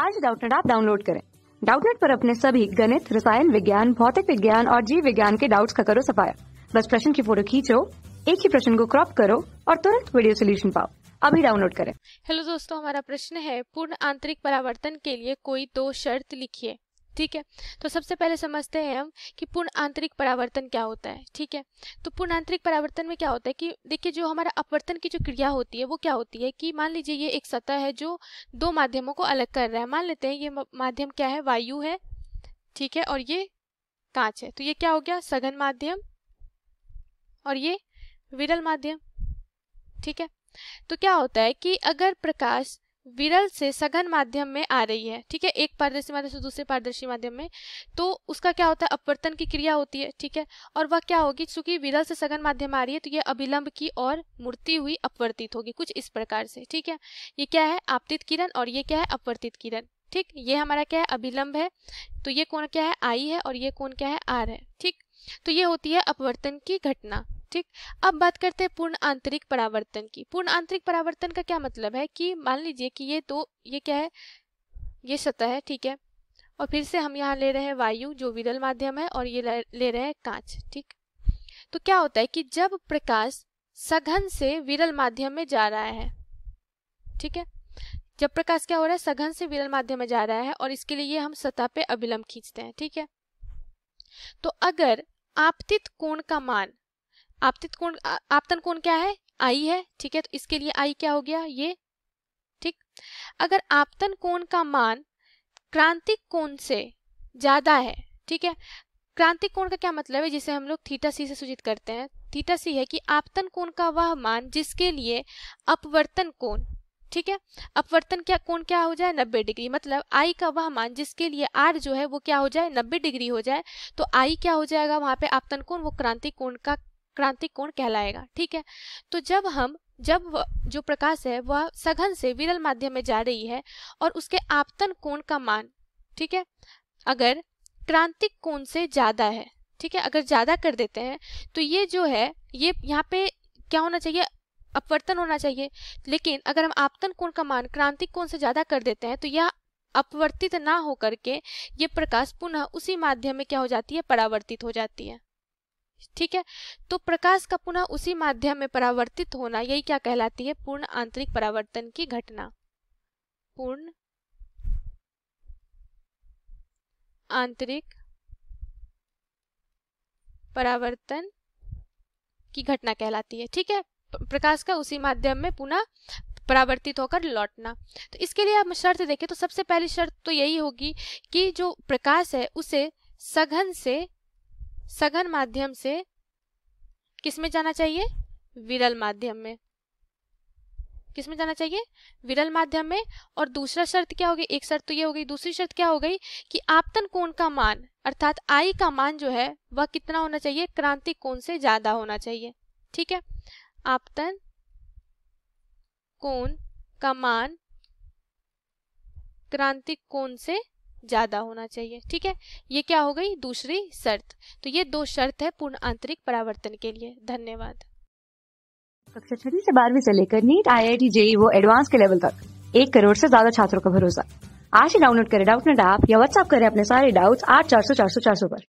आज डाउटनेट आप डाउनलोड करें डाउटनेट पर अपने सभी गणित रसायन विज्ञान भौतिक विज्ञान और जीव विज्ञान के डाउट्स का करो सफाया बस प्रश्न की फोटो खींचो एक ही प्रश्न को क्रॉप करो और तुरंत वीडियो सोल्यूशन पाओ अभी डाउनलोड करें हेलो दोस्तों हमारा प्रश्न है पूर्ण आंतरिक परावर्तन के लिए कोई दो शर्त लिखिए ठीक है तो सबसे पहले समझते हैं हम कि पूर्ण आंतरिक परावर्तन क्या होता है ठीक है तो पूर्ण आंतरिक परावर्तन में क्या होता है कि देखिए जो हमारा अपवर्तन की जो क्रिया होती है वो क्या होती है कि मान लीजिए ये एक सतह है जो दो माध्यमों को अलग कर रहा है मान लेते हैं ये माध्यम क्या है वायु है ठीक है और ये कांच है तो ये क्या हो गया सघन माध्यम और ये विरल माध्यम ठीक है तो क्या होता है कि अगर प्रकाश विरल से सघन माध्यम में आ रही है ठीक है एक पारदर्शी माध्यम से दूसरे पारदर्शी माध्यम में तो उसका क्या होता है अपवर्तन की क्रिया होती है ठीक है और वह क्या होगी चूंकि विरल से सघन माध्यम आ रही है तो यह अभिलंब की और मूर्ति हुई अपवर्तित होगी कुछ इस प्रकार से ठीक है ये क्या है आपतित किरण और ये क्या है अपवर्तित किरण ठीक ये हमारा क्या है अभिलंब है तो ये कौन क्या है आई है और ये कौन क्या है आर है ठीक तो ये होती है अपवर्तन की घटना ठीक अब बात करते हैं पूर्ण आंतरिक परावर्तन की पूर्ण आंतरिक परावर्तन का क्या मतलब है कि मान लीजिए कि ये तो ये क्या है ये सतह है ठीक है और फिर से हम यहाँ ले रहे हैं वायु जो विरल माध्यम है और ये ले रहे हैं कांच ठीक तो क्या होता है कि जब प्रकाश सघन से विरल माध्यम में जा रहा है ठीक है जब प्रकाश क्या हो रहा है सघन से विरल माध्यम में जा रहा है और इसके लिए हम सतह पे अभिलंब खींचते हैं ठीक है तो अगर आपतित कोण का मान आपतित कोण आपतन कोण क्या है आई है ठीक है तो इसके लिए आई क्या हो गया ये ठीक अगर आपतन कोण का मान क्रांतिक कोण से ज्यादा है ठीक है क्रांतिक कोण का क्या मतलब है जिसे हम लोग थीटा सी से सूचित करते हैं थीटा सी है कि आपतन कोण का वह मान जिसके लिए अपवर्तन कोण ठीक है अपवर्तन क्या कोण क्या हो जाए नब्बे डिग्री मतलब आई का वह मान जिसके लिए आर जो है वो क्या हो जाए नब्बे डिग्री हो जाए तो आई क्या हो जाएगा वहां पे आपतन कोण वो क्रांतिक कोण का क्रांतिक कोण कहलाएगा ठीक है तो जब हम जब जो प्रकाश है वह सघन से विरल माध्यम में जा रही है और उसके आपतन कोण का मान ठीक है अगर क्रांतिक कोण से ज्यादा है ठीक है अगर ज्यादा कर देते हैं तो ये जो है ये यहाँ पे क्या होना चाहिए अपवर्तन होना चाहिए लेकिन अगर हम आपतन कोण का मान क्रांतिक कोण से ज्यादा कर देते हैं तो यह अपवर्तित ना होकर के ये प्रकाश पुनः उसी माध्यम में क्या हो जाती है परावर्तित हो जाती है ठीक है तो प्रकाश का पुनः उसी माध्यम में परावर्तित होना यही क्या कहलाती है पूर्ण आंतरिक परावर्तन की घटना पूर्ण आंतरिक परावर्तन की घटना कहलाती है ठीक है प्रकाश का उसी माध्यम में पुनः परावर्तित होकर लौटना तो इसके लिए आप शर्त देखें तो सबसे पहली शर्त तो यही होगी कि जो प्रकाश है उसे सघन से सघन माध्यम से किस में जाना चाहिए विरल माध्यम में किस में जाना चाहिए विरल माध्यम में और दूसरा शर्त क्या होगी एक शर्त तो ये हो गई दूसरी शर्त क्या हो गई कि आपतन कोण का मान अर्थात आई का मान जो है वह कितना होना चाहिए क्रांतिक कोण से ज्यादा होना चाहिए ठीक है आपतन कोण का मान क्रांतिक कोण से ज्यादा होना चाहिए ठीक है ये क्या हो गई दूसरी शर्त तो ये दो शर्त है पूर्ण आंतरिक परावर्तन के लिए धन्यवाद कक्षा छठी से बारहवीं से लेकर NEET I I T JEE वो एडवांस के लेवल तक एक करोड़ से ज्यादा छात्रों का भरोसा आज ही डाउनलोड करें डाउट नेट ऐप या व्हाट्सअप करें अपने सारे डाउट्स आठ चार सौ चार सौ चार सौ पर